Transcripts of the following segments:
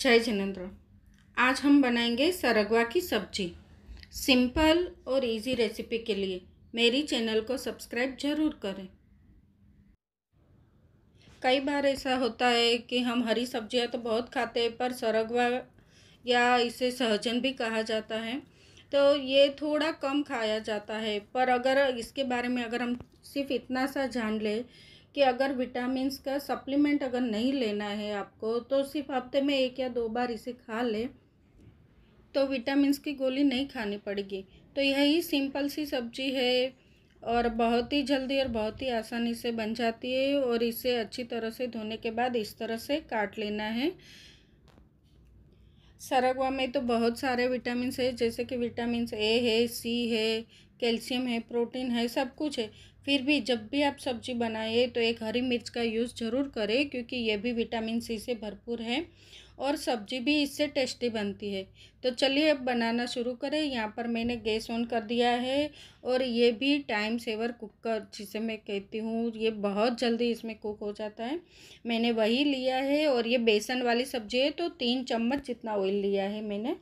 जय जिनेन्द्र आज हम बनाएंगे सरगवा की सब्जी सिंपल और इजी रेसिपी के लिए मेरी चैनल को सब्सक्राइब ज़रूर करें कई बार ऐसा होता है कि हम हरी सब्जियां तो बहुत खाते हैं पर सरगवा या इसे सहजन भी कहा जाता है तो ये थोड़ा कम खाया जाता है पर अगर इसके बारे में अगर हम सिर्फ इतना सा जान लें कि अगर विटामिन का सप्लीमेंट अगर नहीं लेना है आपको तो सिर्फ हफ्ते में एक या दो बार इसे खा लें तो विटामिन की गोली नहीं खानी पड़ेगी तो यही सिंपल सी सब्जी है और बहुत ही जल्दी और बहुत ही आसानी से बन जाती है और इसे अच्छी तरह से धोने के बाद इस तरह से काट लेना है सरगवा में तो बहुत सारे विटामिन है जैसे कि विटामिन ए है सी है कैल्शियम है प्रोटीन है सब कुछ है फिर भी जब भी आप सब्जी बनाए तो एक हरी मिर्च का यूज़ ज़रूर करें क्योंकि ये भी विटामिन सी से भरपूर है और सब्जी भी इससे टेस्टी बनती है तो चलिए अब बनाना शुरू करें यहाँ पर मैंने गैस ऑन कर दिया है और ये भी टाइम सेवर कुकर जिसे मैं कहती हूँ ये बहुत जल्दी इसमें कुक हो जाता है मैंने वही लिया है और ये बेसन वाली सब्जी है तो तीन चम्मच जितना ऑयल लिया है मैंने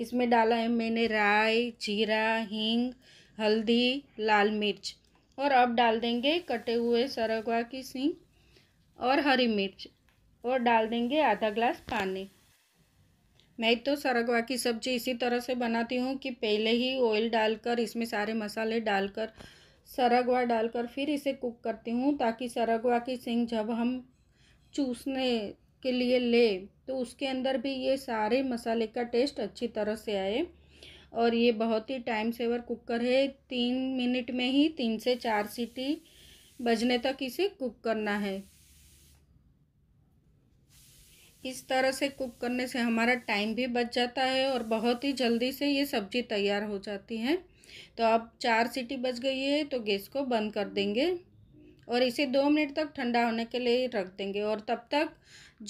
इसमें डाला है मैंने राई जीरा हींग हल्दी लाल मिर्च और अब डाल देंगे कटे हुए सरगवा की सींग और हरी मिर्च और डाल देंगे आधा ग्लास पानी मैं तो सरगवा की सब्जी इसी तरह से बनाती हूँ कि पहले ही ऑयल डालकर इसमें सारे मसाले डालकर सरगवा डालकर फिर इसे कुक करती हूँ ताकि सरगवा की सींग जब हम चूसने के लिए ले तो उसके अंदर भी ये सारे मसाले का टेस्ट अच्छी तरह से आए और ये बहुत ही टाइम सेवर कुकर है तीन मिनट में ही तीन से चार सीटी बजने तक इसे कुक करना है इस तरह से कुक करने से हमारा टाइम भी बच जाता है और बहुत ही जल्दी से ये सब्ज़ी तैयार हो जाती है तो अब चार सीटी बज गई है तो गैस को बंद कर देंगे और इसे दो मिनट तक ठंडा होने के लिए रख देंगे और तब तक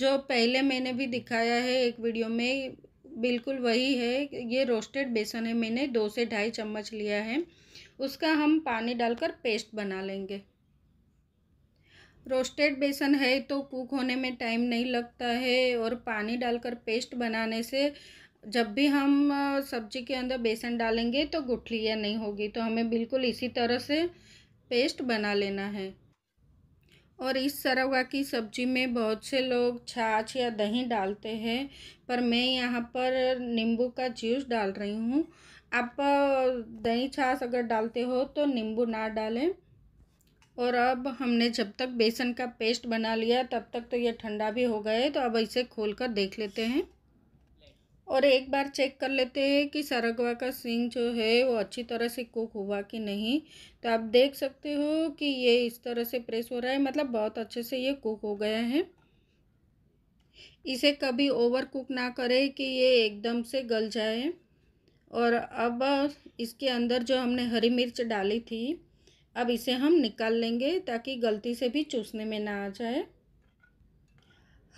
जो पहले मैंने भी दिखाया है एक वीडियो में बिल्कुल वही है ये रोस्टेड बेसन है मैंने दो से ढाई चम्मच लिया है उसका हम पानी डालकर पेस्ट बना लेंगे रोस्टेड बेसन है तो कुक होने में टाइम नहीं लगता है और पानी डालकर पेस्ट बनाने से जब भी हम सब्जी के अंदर बेसन डालेंगे तो गुठलियाँ नहीं होगी तो हमें बिल्कुल इसी तरह से पेस्ट बना लेना है और इस सरौगा की सब्ज़ी में बहुत से लोग छाछ या दही डालते हैं पर मैं यहाँ पर नींबू का जूस डाल रही हूँ आप दही छाछ अगर डालते हो तो नींबू ना डालें और अब हमने जब तक बेसन का पेस्ट बना लिया तब तक तो ये ठंडा भी हो गए तो अब इसे खोल कर देख लेते हैं और एक बार चेक कर लेते हैं कि सरगवा का सिंग जो है वो अच्छी तरह से कुक हुआ कि नहीं तो आप देख सकते हो कि ये इस तरह से प्रेस हो रहा है मतलब बहुत अच्छे से ये कुक हो गया है इसे कभी ओवर कुक ना करें कि ये एकदम से गल जाए और अब इसके अंदर जो हमने हरी मिर्च डाली थी अब इसे हम निकाल लेंगे ताकि गलती से भी चूसने में ना आ जाए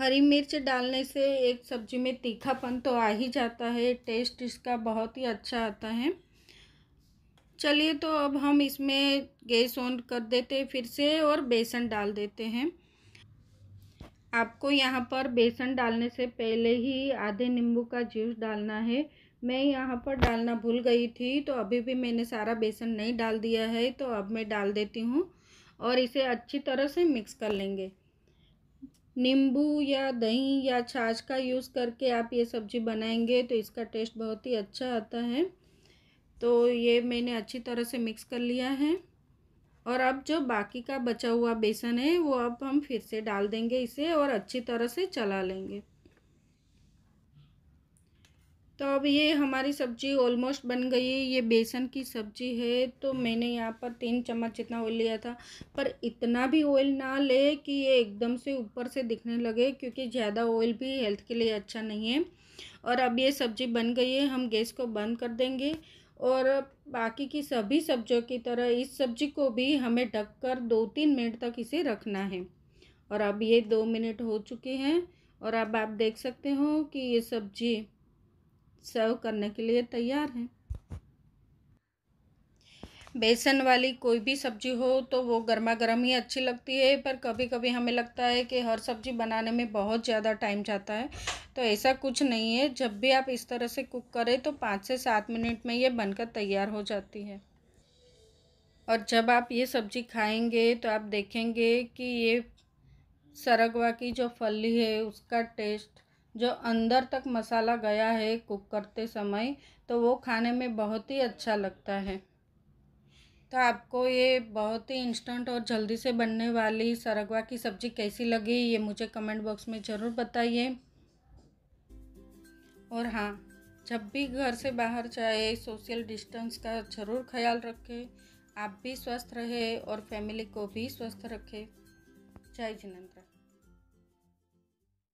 हरी मिर्च डालने से एक सब्ज़ी में तीखापन तो आ ही जाता है टेस्ट इसका बहुत ही अच्छा आता है चलिए तो अब हम इसमें गैस ऑन कर देते फिर से और बेसन डाल देते हैं आपको यहाँ पर बेसन डालने से पहले ही आधे नींबू का जूस डालना है मैं यहाँ पर डालना भूल गई थी तो अभी भी मैंने सारा बेसन नहीं डाल दिया है तो अब मैं डाल देती हूँ और इसे अच्छी तरह से मिक्स कर लेंगे नींबू या दही या छाछ का यूज़ करके आप ये सब्ज़ी बनाएंगे तो इसका टेस्ट बहुत ही अच्छा आता है तो ये मैंने अच्छी तरह से मिक्स कर लिया है और अब जो बाकी का बचा हुआ बेसन है वो अब हम फिर से डाल देंगे इसे और अच्छी तरह से चला लेंगे तो अब ये हमारी सब्ज़ी ऑलमोस्ट बन गई है ये बेसन की सब्ज़ी है तो मैंने यहाँ पर तीन चम्मच जितना ऑयल लिया था पर इतना भी ऑयल ना ले कि ये एकदम से ऊपर से दिखने लगे क्योंकि ज़्यादा ऑयल भी हेल्थ के लिए अच्छा नहीं है और अब ये सब्ज़ी बन गई है हम गैस को बंद कर देंगे और बाकी की सभी सब्जियों की तरह इस सब्ज़ी को भी हमें ढक कर दो तीन मिनट तक इसे रखना है और अब ये दो मिनट हो चुके हैं और अब आप देख सकते हो कि ये सब्ज़ी सर्व करने के लिए तैयार हैं बेसन वाली कोई भी सब्जी हो तो वो गर्मा गर्म ही अच्छी लगती है पर कभी कभी हमें लगता है कि हर सब्जी बनाने में बहुत ज़्यादा टाइम जाता है तो ऐसा कुछ नहीं है जब भी आप इस तरह से कुक करें तो पाँच से सात मिनट में ये बनकर तैयार हो जाती है और जब आप ये सब्ज़ी खाएंगे तो आप देखेंगे कि ये सरगवा की जो फली है उसका टेस्ट जो अंदर तक मसाला गया है कुक करते समय तो वो खाने में बहुत ही अच्छा लगता है तो आपको ये बहुत ही इंस्टेंट और जल्दी से बनने वाली सरगवा की सब्ज़ी कैसी लगी ये मुझे कमेंट बॉक्स में ज़रूर बताइए और हाँ जब भी घर से बाहर जाए सोशल डिस्टेंस का ज़रूर ख्याल रखें आप भी स्वस्थ रहे और फैमिली को भी स्वस्थ रखें जय जिनेन्द्र